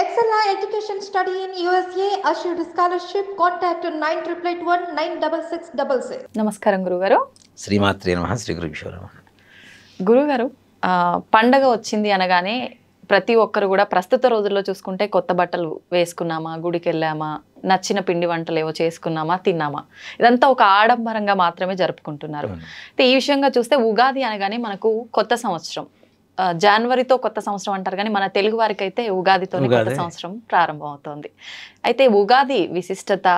Excella Education Study in USA, assured scholarship. Contact nine triple eight one nine double six double six నమస్కారం గురుగారు శ్రీమాత్రి నమ శ్రీ గురుభ్యో నమ గురుగారు పండగ వచ్చింది అనగానే ప్రతి ఒక్కరు కూడా ప్రస్తుత రోజుల్లో చూసుకుంటే కొత్త బట్టలు వేసుకున్నామా గుడికి వెళ్ళామా నచ్చిన పిండి వంటలు ఏవో చేసుకున్నామా తిన్నామా ఇదంతా ఒక ఆడంబరంగా మాత్రమే జరుపుకుంటున్నారు అయితే ఈ విషయంగా చూస్తే ఉగాది అనగానే మనకు కొత్త సంవత్సరం జనవరితో కొత్త సంవత్సరం అంటారు కానీ మన తెలుగు వారికి అయితే ఉగాదితో కొత్త సంవత్సరం ప్రారంభం అవుతుంది అయితే ఉగాది విశిష్టత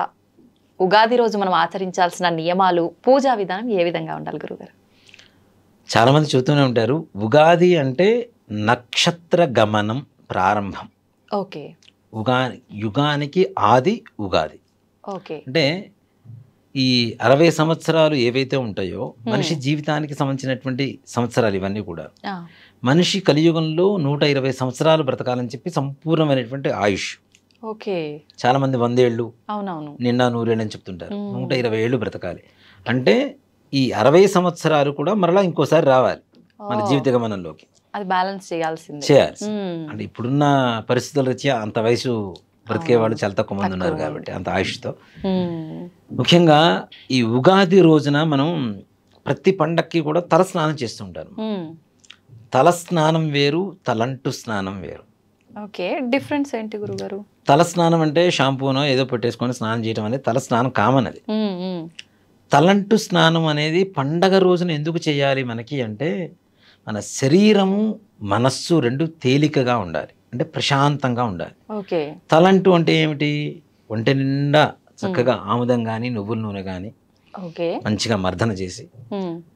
ఉగాది రోజు మనం ఆచరించాల్సిన నియమాలు పూజా విధానం ఏ విధంగా ఉండాలి గురుగారు చాలామంది చెబుతూనే ఉంటారు ఉగాది అంటే నక్షత్ర గమనం ప్రారంభం ఓకే ఉగా యుగానికి ఆది ఉగాది ఓకే అంటే ఈ అరవై సంవత్సరాలు ఏవైతే ఉంటాయో మనిషి జీవితానికి సంబంధించినటువంటి సంవత్సరాలు ఇవన్నీ కూడా మనిషి కలియుగంలో నూట ఇరవై సంవత్సరాలు బ్రతకాలని చెప్పి సంపూర్ణమైనటువంటి ఆయుష్ ఓకే చాలా మంది వందేళ్ళు అవునవును నిన్న నూరేళ్ళు అని చెప్తుంటారు నూట ఇరవై ఏళ్ళు బ్రతకాలి అంటే ఈ అరవై సంవత్సరాలు కూడా మరలా ఇంకోసారి రావాలి మన జీవిత గమనంలోకి అది బ్యాలెన్స్ చేయాల్సింది చేయాలి అంటే ఇప్పుడున్న పరిస్థితుల రీత్యా అంత వయసు బ్రతికే వాళ్ళు చాలా తక్కువ మంది ఉన్నారు కాబట్టి అంత ఆయుష్తో ముఖ్యంగా ఈ ఉగాది రోజున మనం ప్రతి పండక్కి కూడా తల స్నానం చేస్తుంటారు తల స్నానం వేరు తలంటు స్నానం వేరు ఓకే డిఫరెన్స్ ఏంటి గురుగారు తల స్నానం అంటే షాంపూనో ఏదో పెట్టేసుకొని స్నానం చేయడం అనేది తల స్నానం కామన్ అది తలంటు స్నానం అనేది పండగ రోజున ఎందుకు చేయాలి మనకి అంటే మన శరీరము మనస్సు రెండు తేలికగా ఉండాలి అంటే ప్రశాంతంగా ఉండాలి ఓకే తలంటు అంటే ఏమిటి ఒంటి నిండా చక్కగా ఆముదం కానీ నువ్వుల నూనె కానీ మంచిగా మర్దన చేసి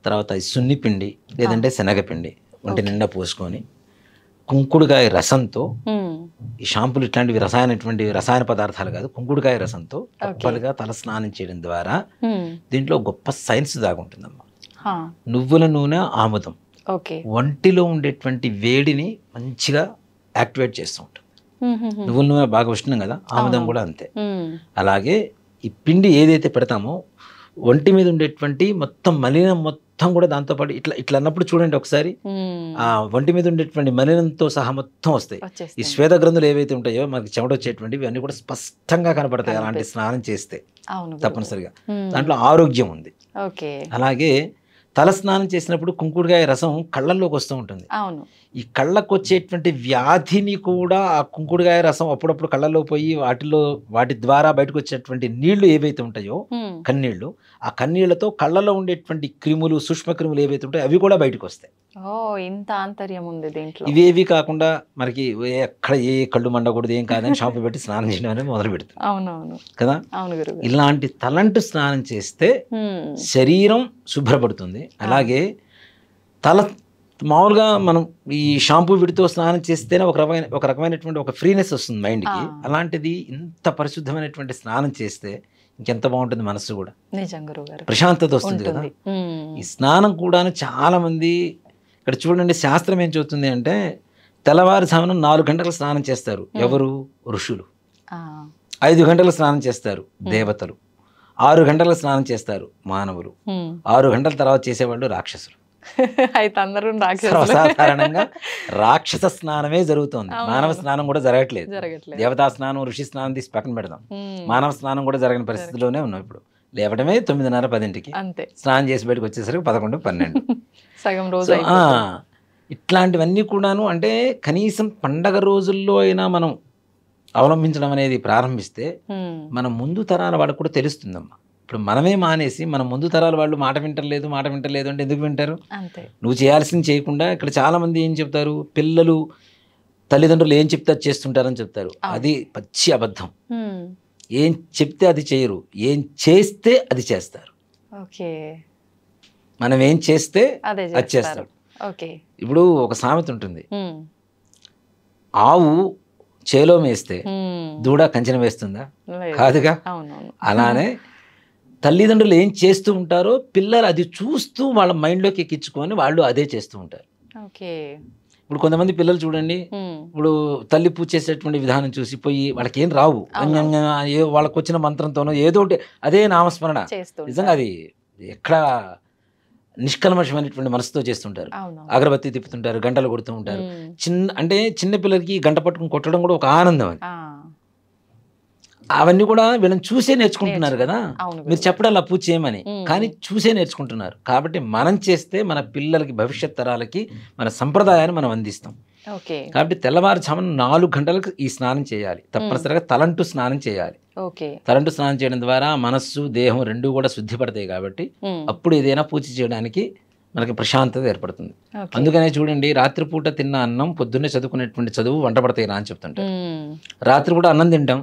తర్వాత సున్ని పిండి లేదంటే శనగపిండి ఒంటి నిండా పోసుకొని కుంకుడుకాయ రసంతో ఈ షాంపులు ఇట్లాంటివి రసాయనటువంటి రసాయన పదార్థాలు కాదు కుంకుడుకాయ రసంతో తప్పలుగా తల స్నానం చేయడం ద్వారా దీంట్లో గొప్ప సైన్స్ దాగుంటుందమ్మా నువ్వుల నూనె ఆముదం ఒంటిలో ఉండేటువంటి వేడిని మంచిగా యాక్టివేట్ చేస్తూ ఉంటుంది నువ్వుల నూనె బాగా ఉష్ణం కదా ఆముదం కూడా అంతే అలాగే ఈ పిండి ఏదైతే పెడతామో ఒంటి మీద ఉండేటువంటి మొత్తం మలినం మొత్తం మొత్తం కూడా దాంతో పాటు ఇట్లా ఇట్లా అన్నప్పుడు చూడండి ఒకసారి ఆ వంటి మీద ఉండేటువంటి మలినంతో సహా మొత్తం వస్తాయి ఈ శ్వేత గ్రంథులు ఏవైతే ఉంటాయో మనకి చెమట వచ్చేటువంటి ఇవన్నీ కూడా స్పష్టంగా కనపడతాయి అలాంటి స్నానం చేస్తే తప్పనిసరిగా దాంట్లో ఆరోగ్యం ఉంది అలాగే తలస్నానం చేసినప్పుడు కుంకుడుగాయ రసం కళ్ళల్లోకి వస్తూ ఉంటుంది అవును ఈ కళ్ళకు వచ్చేటువంటి వ్యాధిని కూడా ఆ కుంకుడుగాయ రసం అప్పుడప్పుడు కళ్ళల్లో పోయి వాటిలో వాటి ద్వారా బయటకు వచ్చేటువంటి నీళ్లు ఏవైతే ఉంటాయో కన్నీళ్లు ఆ కన్నీళ్లతో కళ్ళలో ఉండేటువంటి క్రిములు సూక్ష్మ క్రిములు ఏవైతే ఉంటాయో అవి కూడా బయటకు వస్తాయి ఓ ఇంత ఆంతర్యం ఉంది దీంట్లో ఇవేవి కాకుండా మనకి ఎక్కడ ఏ కళ్ళు మండకూడదు ఏం కాదని షాంపూ పెట్టి స్నానం చేయడం మొదలు పెడతాం అవునవును కదా అవును ఇలాంటి తలంటు స్నానం చేస్తే శరీరం శుభ్రపడుతుంది అలాగే తల మామూలుగా మనం ఈ షాంపూ విడితో స్నానం చేస్తేనే ఒక రకమైన ఒక రకమైనటువంటి ఒక ఫ్రీనెస్ వస్తుంది మైండ్కి అలాంటిది ఇంత పరిశుద్ధమైనటువంటి స్నానం చేస్తే ఇంకెంత బాగుంటుంది మనసు కూడా ప్రశాంతత వస్తుంది కదా ఈ స్నానం కూడా చాలా మంది ఇక్కడ చూడండి శాస్త్రం ఏం చెబుతుంది అంటే తెల్లవారు సమయం నాలుగు గంటలు స్నానం చేస్తారు ఎవరు ఋషులు ఐదు గంటలు స్నానం చేస్తారు దేవతలు ఆరు గంటలు స్నానం చేస్తారు మానవులు ఆరు గంటల తర్వాత చేసేవాళ్ళు రాక్షసులు అయితే రాక్షస స్నానమే జరుగుతోంది మానవ స్నానం కూడా జరగట్లేదు దేవతా స్నానం ఋషి స్నానం తీసి పక్కన పెడదాం మానవ స్నానం కూడా జరగని పరిస్థితిలోనే ఉన్నాం ఇప్పుడు లేవడమే తొమ్మిదిన్నర పదింటికి స్నానం చేసి బయటకు వచ్చేసరికి పదకొండు పన్నెండు సగం రోజు ఇట్లాంటివన్నీ కూడాను అంటే కనీసం పండగ రోజుల్లో అయినా మనం అవలంబించడం అనేది ప్రారంభిస్తే మన ముందు తరాల వాళ్ళకు కూడా తెలుస్తుందమ్మా ఇప్పుడు మనమే మానేసి మన ముందు తరాల వాళ్ళు మాట వింటలేదు మాట వింటలేదు అంటే ఎందుకు వింటారు నువ్వు చేయాల్సింది చేయకుండా ఇక్కడ చాలామంది ఏం చెప్తారు పిల్లలు తల్లిదండ్రులు ఏం చెప్తే అది చేస్తుంటారని చెప్తారు అది పచ్చి అబద్ధం ఏం చెప్తే అది చేయరు ఏం చేస్తే అది చేస్తారు మనం ఏం చేస్తే అది చేస్తారు ఇప్పుడు ఒక సామెత ఉంటుంది ఆవు చేలో మేస్తే దూడ కంచెన వేస్తుందా కాదుగా అలానే తల్లిదండ్రులు ఏం చేస్తూ ఉంటారో పిల్లలు అది చూస్తూ వాళ్ళ మైండ్లోకి ఎక్కించుకొని వాళ్ళు అదే చేస్తూ ఉంటారు ఇప్పుడు కొంతమంది పిల్లలు చూడండి ఇప్పుడు తల్లి పూజ చేసేటువంటి విధానం చూసి పోయి వాళ్ళకి ఏం రావు వాళ్ళకి వచ్చిన మంత్రంతోనో ఏదో ఒకటి అదే నామస్మరణ నిజంగా అది ఎక్కడ నిష్కల్మషమైనటువంటి మనసుతో చేస్తుంటారు అగరబత్తి తిప్పుతుంటారు గంటలు కొడుతూ ఉంటారు చిన్న అంటే చిన్న పిల్లలకి గంట పట్టుకుని కొట్టడం కూడా ఒక ఆనందం అని అవన్నీ కూడా వీళ్ళని చూసే నేర్చుకుంటున్నారు కదా మీరు చెప్పడం అలా చేయమని కానీ చూసే నేర్చుకుంటున్నారు కాబట్టి మనం చేస్తే మన పిల్లలకి భవిష్యత్ తరాలకి మన సంప్రదాయాన్ని మనం అందిస్తాం కాబట్టి తెల్లవారుజామున నాలుగు గంటలకు ఈ స్నానం చేయాలి తప్పనిసరిగా తలంటూ స్నానం చేయాలి తలంటు స్నానం చేయడం ద్వారా మనస్సు దేహం రెండు కూడా శుద్ధిపడతాయి కాబట్టి అప్పుడు ఏదైనా పూజ చేయడానికి మనకి ప్రశాంతత ఏర్పడుతుంది అందుకనే చూడండి రాత్రిపూట తిన్న అన్నం పొద్దున్నే చదువుకునేటువంటి చదువు వంట పడతాయి అని చెప్తుంటారు రాత్రిపూట అన్నం తింటాం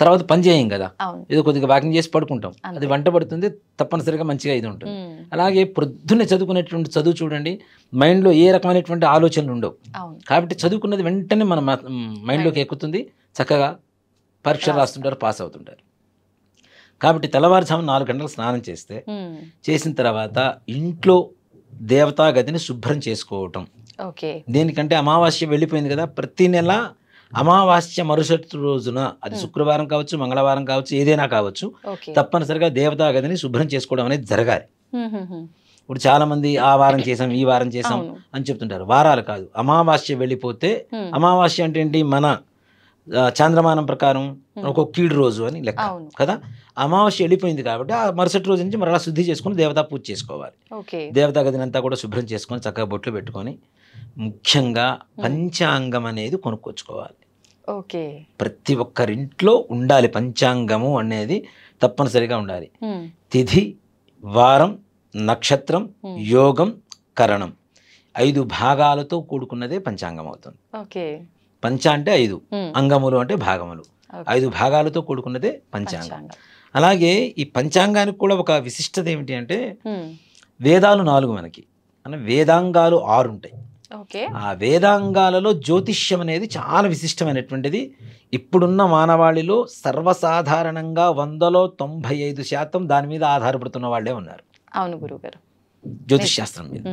తర్వాత పని చేయం కదా ఏదో కొద్దిగా వాకింగ్ చేసి పడుకుంటాం అది వంట పడుతుంది తప్పనిసరిగా మంచిగా ఇది ఉంటుంది అలాగే పొద్దున్నే చదువుకునేటువంటి చదువు చూడండి మైండ్లో ఏ రకమైనటువంటి ఆలోచనలు ఉండవు కాబట్టి చదువుకున్నది వెంటనే మన మైండ్లోకి ఎక్కుతుంది చక్కగా పరీక్షలు రాస్తుంటారు పాస్ అవుతుంటారు కాబట్టి తెల్లవారుజాము నాలుగు గంటలు స్నానం చేస్తే చేసిన తర్వాత ఇంట్లో దేవతాగదిని శుభ్రం చేసుకోవటం దేనికంటే అమావాస్య వెళ్ళిపోయింది కదా ప్రతి నెల అమావాస్య మరుసటి రోజున అది శుక్రవారం కావచ్చు మంగళవారం కావచ్చు ఏదైనా కావచ్చు తప్పనిసరిగా దేవతాగదిని శుభ్రం చేసుకోవడం అనేది జరగాలి ఇప్పుడు చాలా మంది ఆ వారం చేసాం ఈ వారం చేసాం అని చెప్తుంటారు వారాలు కాదు అమావాస్య వెళ్ళిపోతే అమావాస్య అంటే ఏంటి మన చాంద్రమానం ప్రకారం ఒక కీడు రోజు అని లెక్క కదా అమావాస్య వెళ్ళిపోయింది కాబట్టి ఆ మరుసటి రోజు నుంచి మరలా శుద్ధి చేసుకుని దేవతా పూజ చేసుకోవాలి దేవతా గదిని అంతా కూడా శుభ్రం చేసుకొని చక్కగా బొట్లు పెట్టుకొని ముఖ్యంగా పంచాంగం అనేది కొనుక్కొచ్చుకోవాలి ఓకే ప్రతి ఒక్కరింట్లో ఉండాలి పంచాంగము అనేది తప్పనిసరిగా ఉండాలి తిథి వారం నక్షత్రం యోగం కరణం ఐదు భాగాలతో కూడుకున్నదే పంచాంగం అవుతుంది ఓకే పంచ అంటే ఐదు అంగములు అంటే భాగములు ఐదు భాగాలతో కూడుకున్నదే పంచాంగం అలాగే ఈ పంచాంగానికి కూడా ఒక విశిష్టత ఏమిటి అంటే వేదాలు నాలుగు మనకి అన్న వేదాంగాలు ఆరు ఉంటాయి ఆ వేదాంగాలలో జ్యోతిష్యం అనేది చాలా విశిష్టమైనటువంటిది ఇప్పుడున్న మానవాళిలో సర్వసాధారణంగా వందలో తొంభై ఐదు శాతం దాని మీద ఆధారపడుతున్న వాళ్ళే ఉన్నారు అవును గారు జ్యోతిష్ శాస్త్రం మీద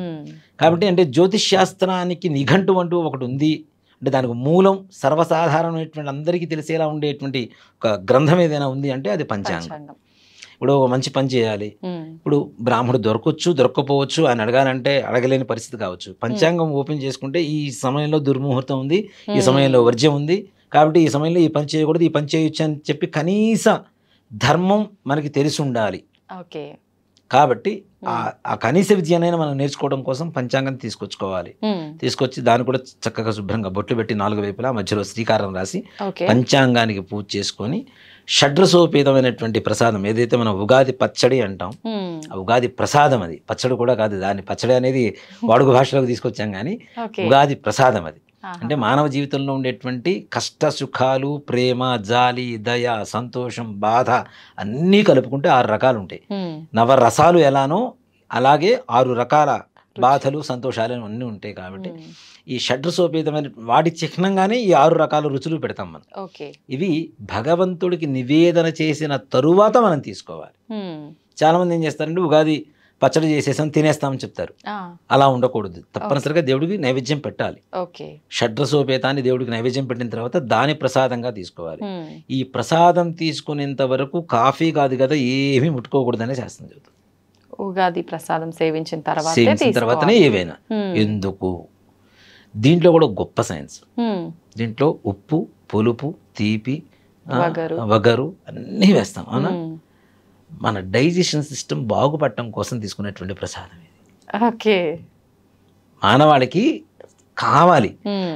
కాబట్టి అంటే జ్యోతిష్ శాస్త్రానికి నిఘంటు అంటూ ఒకటి ఉంది అంటే దానికి మూలం సర్వసాధారణమైనటువంటి అందరికీ తెలిసేలా ఉండేటువంటి ఒక గ్రంథం ఏదైనా ఉంది అంటే అది పంచాంగం ఇప్పుడు ఒక మంచి పని చేయాలి ఇప్పుడు బ్రాహ్మడు దొరకొచ్చు దొరకపోవచ్చు అని అడగాలంటే అడగలేని పరిస్థితి కావచ్చు పంచాంగం ఓపెన్ చేసుకుంటే ఈ సమయంలో దుర్ముహూర్తం ఉంది ఈ సమయంలో వర్జ్యం ఉంది కాబట్టి ఈ సమయంలో ఈ పని చేయకూడదు ఈ పని చేయొచ్చు అని చెప్పి కనీస ధర్మం మనకి తెలిసి ఉండాలి ఓకే కాబట్టి ఆ కనీస విద్యనైనా మనం నేర్చుకోవడం కోసం పంచాంగం తీసుకొచ్చుకోవాలి తీసుకొచ్చి దాన్ని కూడా చక్కగా శుభ్రంగా బొట్లు పెట్టి నాలుగు వైపులా మధ్యలో శ్రీకారం రాసి పంచాంగానికి పూజ చేసుకొని షడ్రసోపేతమైనటువంటి ప్రసాదం ఏదైతే మనం ఉగాది పచ్చడి అంటాం ఆ ఉగాది ప్రసాదం అది పచ్చడి కూడా కాదు దాన్ని పచ్చడి అనేది వాడుక భాషలోకి తీసుకొచ్చాం కానీ ఉగాది ప్రసాదం అది అంటే మానవ జీవితంలో ఉండేటువంటి కష్ట సుఖాలు ప్రేమ జాలి దయ సంతోషం బాధ అన్నీ కలుపుకుంటే ఆరు రకాలు ఉంటాయి నవరసాలు ఎలానో అలాగే ఆరు రకాల బాధలు సంతోషాలు అన్నీ ఉంటాయి కాబట్టి ఈ షడ్ర సోపేతమైన వాటి చిహ్నంగానే ఈ ఆరు రకాల రుచులు పెడతాం మనం ఇవి భగవంతుడికి నివేదన చేసిన తరువాత మనం తీసుకోవాలి చాలా మంది ఏం చేస్తారంటే ఉగాది పచ్చడి చేసేసాం తినేస్తామని చెప్తారు అలా ఉండకూడదు తప్పనిసరిగా దేవుడికి నైవేద్యం పెట్టాలి షడ్ర సోపేతాన్ని దేవుడికి నైవేద్యం పెట్టిన తర్వాత దాని ప్రసాదంగా తీసుకోవాలి ఈ ప్రసాదం తీసుకునేంత వరకు కాఫీ కాదు కదా ఏమీ ముట్టుకోకూడదనే శాస్త్రం చెబుతుంది ఉగాది ప్రసాదం సేవించిన తర్వాత సేవించిన తర్వాతనే ఏవైనా ఎందుకు దీంట్లో కూడా గొప్ప సైన్స్ దీంట్లో ఉప్పు పులుపు తీపి వగరు అన్నీ వేస్తాం అవునా మన డైజెషన్ సిస్టమ్ బాగుపడటం కోసం తీసుకునేటువంటి ప్రసాదం ఇది ఓకే మానవాళికి కావాలి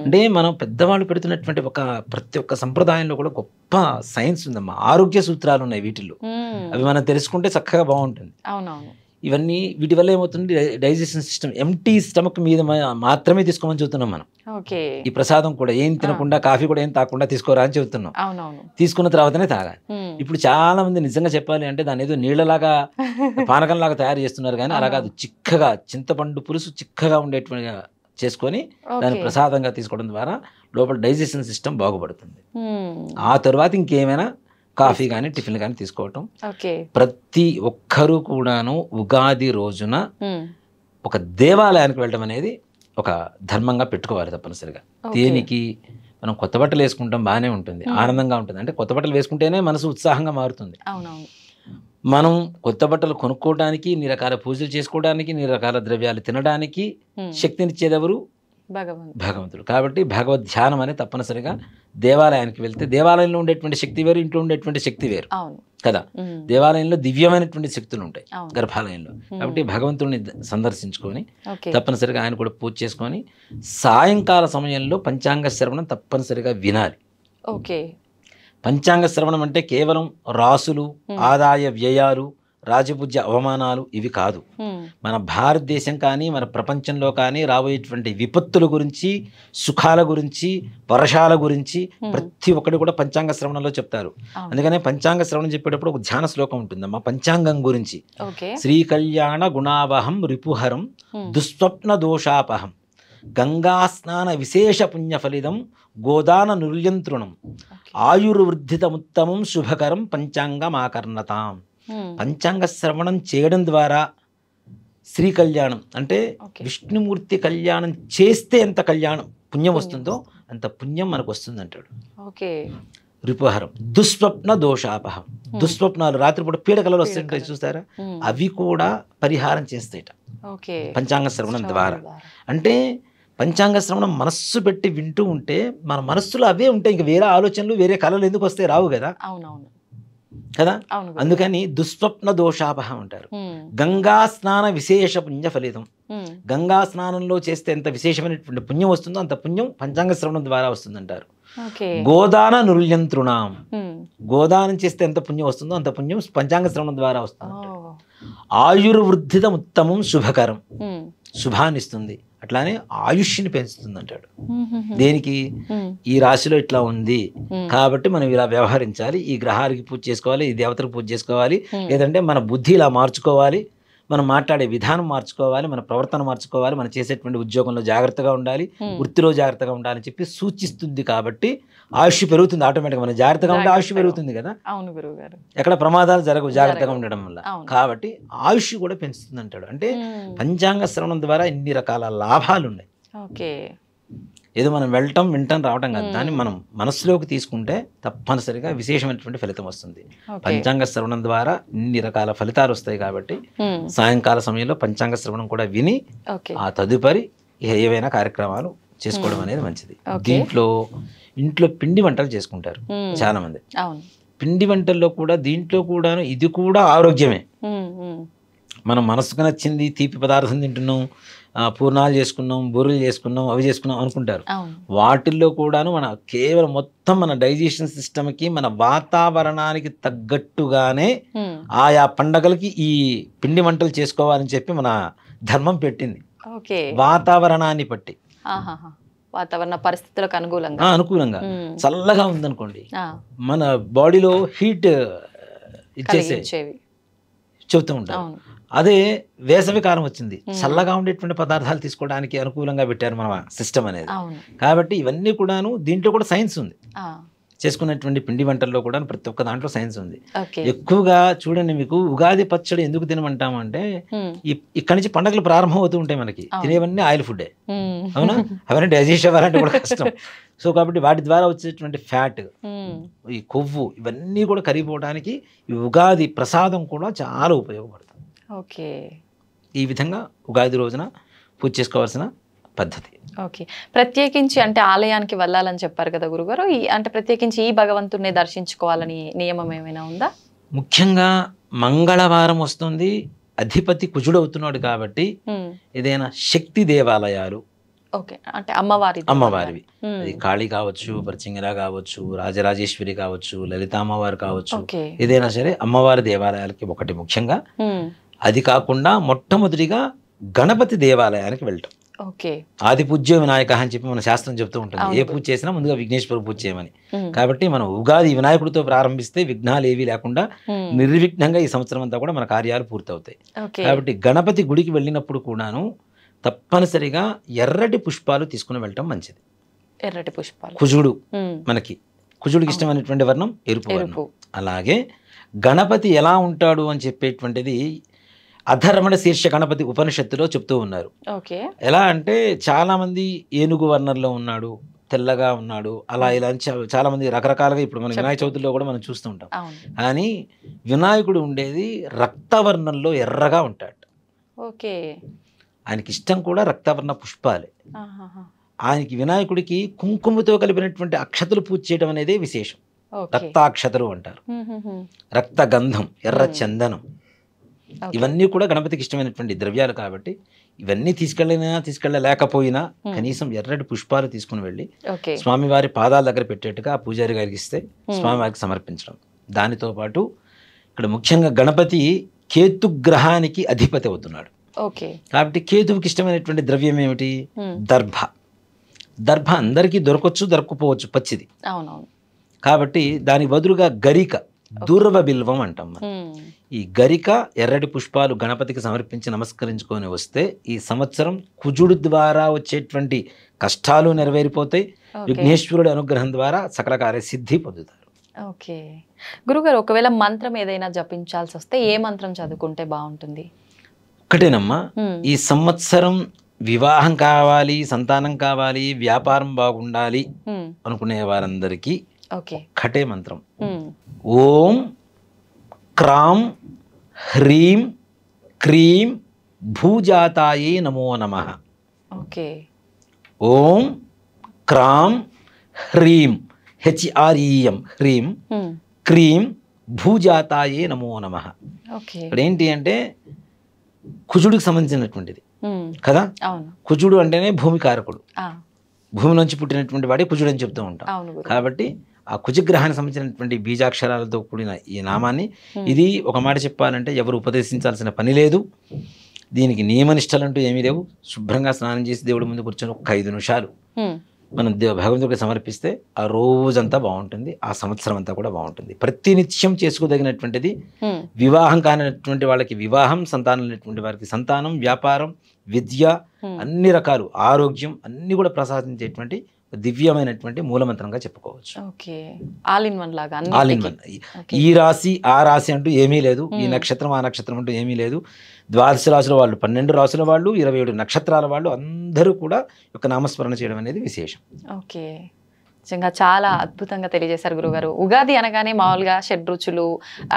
అంటే మనం పెద్దవాళ్ళు పెడుతున్నటువంటి ఒక ప్రతి ఒక్క సంప్రదాయంలో కూడా గొప్ప సైన్స్ ఉందమ్మా ఆరోగ్య సూత్రాలు ఉన్నాయి వీటిల్లో అవి మనం తెలుసుకుంటే చక్కగా బాగుంటుంది అవునవును ఇవన్నీ వీటి వల్ల ఏమవుతుంది డైజెషన్ సిస్టమ్ ఎంటీ స్టమక్ మీద మాత్రమే తీసుకోమని చెబుతున్నాం మనం ఈ ప్రసాదం కూడా ఏం తినకుండా కాఫీ కూడా ఏం తాకుండా తీసుకోరా అని చెబుతున్నాం తీసుకున్న తర్వాతనే తాగాలి ఇప్పుడు చాలా మంది నిజంగా చెప్పాలి అంటే దాని ఏదో నీళ్ళలాగా పానకంలాగా తయారు చేస్తున్నారు కానీ అలా కాదు చిక్కగా చింతపండు పులుసు చిక్కగా ఉండేటువంటి చేసుకొని దాన్ని ప్రసాదంగా తీసుకోవడం ద్వారా లోపల డైజెషన్ సిస్టమ్ బాగుపడుతుంది ఆ తర్వాత ఇంకేమైనా కాఫీ కానీ టిఫిన్ కానీ తీసుకోవటం ప్రతి ఒక్కరూ కూడాను ఉగాది రోజున ఒక దేవాలయానికి వెళ్ళడం అనేది ఒక ధర్మంగా పెట్టుకోవాలి తప్పనిసరిగా దేనికి మనం కొత్త బట్టలు వేసుకుంటాం బాగానే ఉంటుంది ఆనందంగా ఉంటుంది అంటే కొత్త బట్టలు వేసుకుంటేనే మనసు ఉత్సాహంగా మారుతుంది మనం కొత్త బట్టలు కొనుక్కోవడానికి నీ రకాల పూజలు చేసుకోవడానికి నీ రకాల ద్రవ్యాలు తినడానికి శక్తినిచ్చేదెవరు భగవంతుడు కాబట్టి భగవద్ ధ్యానం అనేది తప్పనిసరిగా దేవాలయానికి వెళ్తే దేవాలయంలో ఉండేటువంటి శక్తి వేరు ఇంట్లో ఉండేటువంటి శక్తి వేరు కదా దేవాలయంలో దివ్యమైనటువంటి శక్తులు ఉంటాయి గర్భాలయంలో కాబట్టి భగవంతుడిని సందర్శించుకొని తప్పనిసరిగా ఆయన కూడా పూజ చేసుకొని సాయంకాల సమయంలో పంచాంగ శ్రవణం తప్పనిసరిగా వినాలి ఓకే పంచాంగ శ్రవణం అంటే కేవలం రాసులు ఆదాయ వ్యయాలు రాజపూజ్య అవమానాలు ఇవి కాదు మన భారతదేశం కానీ మన ప్రపంచంలో కానీ రాబోయేటువంటి విపత్తుల గురించి సుఖాల గురించి వర్షాల గురించి ప్రతి ఒక్కటి కూడా పంచాంగ శ్రవణంలో చెప్తారు అందుకనే పంచాంగ శ్రవణం చెప్పేటప్పుడు ఒక ధ్యాన శ్లోకం మా పంచాంగం గురించి శ్రీ కళ్యాణ గుణావహం రిపుహరం దుస్వప్న దోషాపహం గంగా స్నాన విశేష పుణ్యఫలితం గోదాన నుల్యంతృణం ఆయుర్వృద్ధితముత్తమం శుభకరం పంచాంగమాకర్ణతాం Hmm. పంచాంగ శ్రవణం చేయడం ద్వారా శ్రీ కళ్యాణం అంటే విష్ణుమూర్తి కళ్యాణం చేస్తే ఎంత కళ్యాణం పుణ్యం hmm. వస్తుందో అంత పుణ్యం మనకు వస్తుంది అంటాడు రిపహారం దుస్వప్న దోషాపహం hmm. దుస్వప్నాలు రాత్రిపూట పీడకలలో వస్తుంటాయి చూస్తారా అవి కూడా పరిహారం చేస్తాయట పంచాంగ శ్రవణం ద్వారా అంటే పంచాంగ శ్రవణం మనస్సు పెట్టి వింటూ ఉంటే మన మనస్సులో అవే ఉంటాయి ఇంకా వేరే ఆలోచనలు వేరే కళలు ఎందుకు వస్తాయి రావు కదా అవునవును కదా అందుకని దుస్వప్న దోషాపహ అంటారు గంగా స్నాన విశేష పుణ్య ఫలితం గంగా స్నానంలో చేస్తే ఎంత విశేషమైనటువంటి పుణ్యం వస్తుందో అంత పుణ్యం పంచాంగ శ్రవణం ద్వారా వస్తుందంటారు గోదాన నృల్యంతృణం గోదానం చేస్తే ఎంత పుణ్యం వస్తుందో అంత పుణ్యం పంచాంగ శ్రవణం ద్వారా వస్తుంది ఆయుర్వృద్ధితం ఉత్తమం శుభకరం శుభాన్ని ఇస్తుంది అట్లానే ఆయుష్ని పెంచుతుంది అంటాడు దేనికి ఈ రాశిలో ఇట్లా ఉంది కాబట్టి మనం ఇలా వ్యవహరించాలి ఈ గ్రహాలకి పూజ చేసుకోవాలి ఈ దేవతలకు పూజ చేసుకోవాలి లేదంటే మన బుద్ధి ఇలా మార్చుకోవాలి మనం మాట్లాడే విధానం మార్చుకోవాలి మన ప్రవర్తన మార్చుకోవాలి మనం చేసేటువంటి ఉద్యోగంలో జాగ్రత్తగా ఉండాలి వృత్తిలో జాగ్రత్తగా ఉండాలని చెప్పి సూచిస్తుంది కాబట్టి ఆయుష్ పెరుగుతుంది ఆటోమేటిక్గా మనం జాగ్రత్తగా ఉంటే ఆయుష్ పెరుగుతుంది కదా ఎక్కడ ప్రమాదాలు జరగవు జాగ్రత్తగా ఉండడం వల్ల కాబట్టి ఆయుష్ కూడా పెంచుతుంది అంటాడు అంటే పంచాంగ శ్రవణం ద్వారా ఇన్ని రకాల లాభాలు ఉన్నాయి ఓకే ఏదో మనం వెళ్ళటం వింటాం రావటం కాదు దాన్ని మనం మనసులోకి తీసుకుంటే తప్పనిసరిగా విశేషమైనటువంటి ఫలితం వస్తుంది పంచాంగ శ్రవణం ద్వారా ఇన్ని రకాల ఫలితాలు వస్తాయి కాబట్టి సాయంకాల సమయంలో పంచాంగ శ్రవణం కూడా విని ఆ తదుపరి ఏవైనా కార్యక్రమాలు చేసుకోవడం అనేది మంచిది దీంట్లో ఇంట్లో పిండి వంటలు చేసుకుంటారు చాలా మంది పిండి వంటల్లో కూడా దీంట్లో కూడా ఇది కూడా ఆరోగ్యమే మనం మనసుకు నచ్చింది తీపి పదార్థం తింటున్నాం పూర్ణాలు చేసుకున్నాం బుర్రలు చేసుకున్నాం అవి చేసుకున్నాం అనుకుంటారు వాటిల్లో కూడాను మన కేవలం మొత్తం మన డైజెషన్ సిస్టమ్కి మన వాతావరణానికి తగ్గట్టుగానే ఆయా పండగలకి ఈ పిండి వంటలు చేసుకోవాలని చెప్పి మన ధర్మం పెట్టింది వాతావరణాన్ని బట్టి వాతావరణ పరిస్థితులకు అనుకూలంగా అనుకూలంగా చల్లగా ఉందనుకోండి మన బాడీలో హీట్ ఇచ్చేసే చెబుతూ ఉంటాం అదే కాలం వచ్చింది చల్లగా ఉండేటువంటి పదార్థాలు తీసుకోవడానికి అనుకూలంగా పెట్టారు మన సిస్టమ్ అనేది కాబట్టి ఇవన్నీ కూడాను దీంట్లో కూడా సైన్స్ ఉంది చేసుకున్నటువంటి పిండి వంటల్లో కూడా ప్రతి ఒక్క దాంట్లో సైన్స్ ఉంది ఎక్కువగా చూడండి మీకు ఉగాది పచ్చడి ఎందుకు తినమంటాము అంటే ఇక్కడి నుంచి పండుగలు ప్రారంభం అవుతూ ఉంటాయి మనకి తినేవన్నీ ఆయిల్ ఫుడ్ అవునా అవన్నీ డైజెస్ట్ అవ్వాలంటే కూడా కష్టం సో కాబట్టి వాటి ద్వారా వచ్చేటువంటి ఫ్యాట్ ఈ కొవ్వు ఇవన్నీ కూడా కరిగిపోవడానికి ఈ ఉగాది ప్రసాదం కూడా చాలా ఉపయోగపడుతుంది ఓకే ఈ విధంగా ఉగాది రోజున పూజ చేసుకోవాల్సిన పద్ధతి ఓకే ప్రత్యేకించి అంటే ఆలయానికి వెళ్ళాలని చెప్పారు కదా గురుగారు ఈ అంటే ప్రత్యేకించి ఈ భగవంతుడిని దర్శించుకోవాలని నియమం ఏమైనా ఉందా ముఖ్యంగా మంగళవారం వస్తుంది అధిపతి కుజుడు అవుతున్నాడు కాబట్టి ఏదైనా శక్తి దేవాలయాలు ఓకే అంటే అమ్మవారి అమ్మవారివి అది కాళీ కావచ్చు పరచింగిర కావచ్చు రాజరాజేశ్వరి కావచ్చు లలిత అమ్మవారు కావచ్చు ఏదైనా సరే అమ్మవారి దేవాలయాలకి ఒకటి ముఖ్యంగా అది కాకుండా మొట్టమొదటిగా గణపతి దేవాలయానికి వెళ్ళటం ఓకే ఆది పూజ్య వినాయక అని చెప్పి మన శాస్త్రం చెప్తూ ఉంటుంది ఏ పూజ చేసినా ముందుగా విఘ్నేశ్వర పూజ చేయమని కాబట్టి మనం ఉగాది వినాయకుడితో ప్రారంభిస్తే విఘ్నాలు ఏవి లేకుండా నిర్విఘ్నంగా ఈ సంవత్సరం అంతా కూడా మన కార్యాలు పూర్తవుతాయి కాబట్టి గణపతి గుడికి వెళ్ళినప్పుడు కూడాను తప్పనిసరిగా ఎర్రటి పుష్పాలు తీసుకుని వెళ్ళటం మంచిది ఎర్రటి పుష్పాలు కుజుడు మనకి కుజుడికి ఇష్టమైనటువంటి వర్ణం ఎరుపు వర్ణం అలాగే గణపతి ఎలా ఉంటాడు అని చెప్పేటువంటిది అధర్మణ శీర్ష గణపతి ఉపనిషత్తులో చెప్తూ ఉన్నారు ఎలా అంటే చాలామంది ఏనుగు వర్ణంలో ఉన్నాడు తెల్లగా ఉన్నాడు అలా ఇలా చాలా మంది రకరకాలుగా ఇప్పుడు మనం వినాయక చవితిలో కూడా మనం చూస్తూ ఉంటాం కానీ వినాయకుడు ఉండేది రక్తవర్ణంలో ఎర్రగా ఉంటాడు ఓకే ఆయనకి ఇష్టం కూడా రక్తవర్ణ పుష్పాలే ఆయనకి వినాయకుడికి కుంకుమతో కలిపినటువంటి అక్షతలు పూజ చేయడం అనేది విశేషం రక్తాక్షతలు అంటారు రక్తగంధం ఎర్ర చందనం ఇవన్నీ కూడా గణపతికి ఇష్టమైనటువంటి ద్రవ్యాలు కాబట్టి ఇవన్నీ తీసుకెళ్ళినా తీసుకెళ్ళలేకపోయినా hmm. కనీసం ఎర్రటి పుష్పాలు తీసుకుని వెళ్ళి స్వామివారి పాదాల దగ్గర పెట్టేట్టుగా ఆ పూజారి గారికి ఇస్తే hmm. స్వామివారికి సమర్పించడం దానితో పాటు ఇక్కడ ముఖ్యంగా గణపతి కేతు గ్రహానికి అధిపతి అవుతున్నాడు కాబట్టి కేతుకి ఇష్టమైనటువంటి ద్రవ్యం ఏమిటి hmm. దర్భ దర్భ అందరికీ దొరకొచ్చు దొరకపోవచ్చు పచ్చిది కాబట్టి దాని బదులుగా గరిక దూర్వ బిల్వం అంటాం ఈ గరిక ఎర్రటి పుష్పాలు గణపతికి సమర్పించి నమస్కరించుకొని వస్తే ఈ సంవత్సరం కుజుడు ద్వారా వచ్చేటువంటి కష్టాలు నెరవేరిపోతాయి విఘ్నేశ్వరుడి అనుగ్రహం ద్వారా సకల కార్యసిద్ధి పొందుతారు ఓకే గురుగారు ఒకవేళ మంత్రం ఏదైనా జపించాల్సి వస్తే ఏ మంత్రం చదువుకుంటే బాగుంటుంది ఒకటేనమ్మా ఈ సంవత్సరం వివాహం కావాలి సంతానం కావాలి వ్యాపారం బాగుండాలి అనుకునే వారందరికీ ఖటే మంత్రం ఓం క్రాం హ్రీం క్రీం భూజాతాయే నమో నమ ఓకే ఓం క్రాం హ్రీం హెచ్ఆర్ఈఎం హ్రీం క్రీం భూజాతాయే నమో నమ ఇక్కడ ఏంటి అంటే కుజుడికి సంబంధించినటువంటిది కదా కుజుడు అంటేనే భూమి కారకుడు భూమి నుంచి పుట్టినటువంటి వాడే కుజుడు అని చెప్తూ ఉంటాం కాబట్టి ఆ కుజగ్రహానికి సంబంధించినటువంటి బీజాక్షరాలతో కూడిన ఈ నామాన్ని ఇది ఒక మాట చెప్పాలంటే ఎవరు ఉపదేశించాల్సిన పని లేదు దీనికి నియమనిష్టలంటూ ఏమీ లేవు శుభ్రంగా స్నానం చేసి దేవుడి ముందు కూర్చొని ఒక ఐదు నిమిషాలు మనం భగవంతుడికి సమర్పిస్తే ఆ రోజంతా బాగుంటుంది ఆ సంవత్సరం అంతా కూడా బాగుంటుంది ప్రతినిత్యం చేసుకోదగినటువంటిది వివాహం కానటువంటి వాళ్ళకి వివాహం సంతానం లేనటువంటి వారికి సంతానం వ్యాపారం విద్య అన్ని రకాలు ఆరోగ్యం అన్నీ కూడా ప్రసాదించేటువంటి దివ్యమైనటువంటి మూలమంత్రంగా చెప్పుకోవచ్చు ఓకే వన్ లాగా వన్ ఈ రాశి ఆ రాశి అంటూ ఏమీ లేదు ఈ నక్షత్రం ఆ నక్షత్రం అంటూ ఏమీ లేదు ద్వాదశ రాశుల వాళ్ళు పన్నెండు రాశుల వాళ్ళు ఇరవై ఏడు నక్షత్రాల వాళ్ళు అందరూ కూడా యొక్క నామస్మరణ చేయడం అనేది విశేషం ఓకే నిజంగా చాలా అద్భుతంగా తెలియజేశారు గురుగారు ఉగాది అనగానే మామూలుగా షడ్రుచులు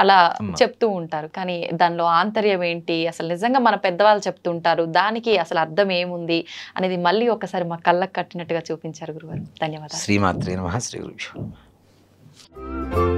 అలా చెప్తూ ఉంటారు కానీ దానిలో ఆంతర్యం ఏంటి అసలు నిజంగా మన పెద్దవాళ్ళు చెప్తుంటారు దానికి అసలు అర్థం ఏముంది అనేది మళ్ళీ ఒకసారి మా కళ్ళకు కట్టినట్టుగా చూపించారు గురుగారు ధన్యవాదాలు శ్రీమాత్రి శ్రీ గురు